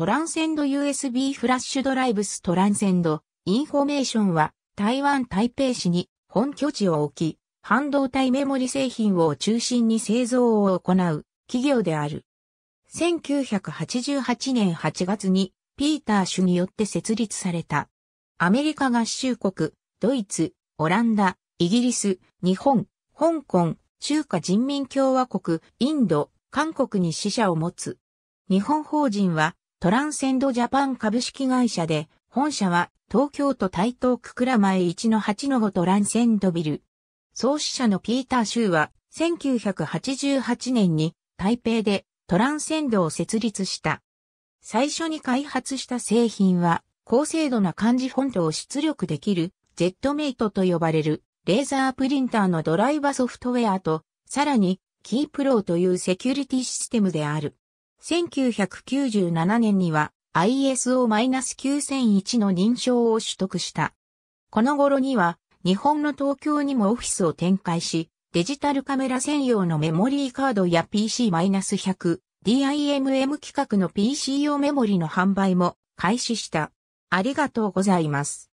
トランセンド USB フラッシュドライブストランセンドインフォメーションは台湾台北市に本拠地を置き、半導体メモリ製品を中心に製造を行う企業である。1988年8月にピーター氏によって設立された。アメリカ合衆国、ドイツ、オランダ、イギリス、日本、香港、中華人民共和国、インド、韓国に支社を持つ。日本法人はトランセンドジャパン株式会社で、本社は東京都台東区倉前1の8の5トランセンドビル。創始者のピーター・シューは、1988年に台北でトランセンドを設立した。最初に開発した製品は、高精度な漢字フォントを出力できる、Z メイトと呼ばれる、レーザープリンターのドライバソフトウェアと、さらに、キープローというセキュリティシステムである。1997年には ISO-9001 の認証を取得した。この頃には日本の東京にもオフィスを展開し、デジタルカメラ専用のメモリーカードや PC-100、DIMM 規格の PC 用メモリの販売も開始した。ありがとうございます。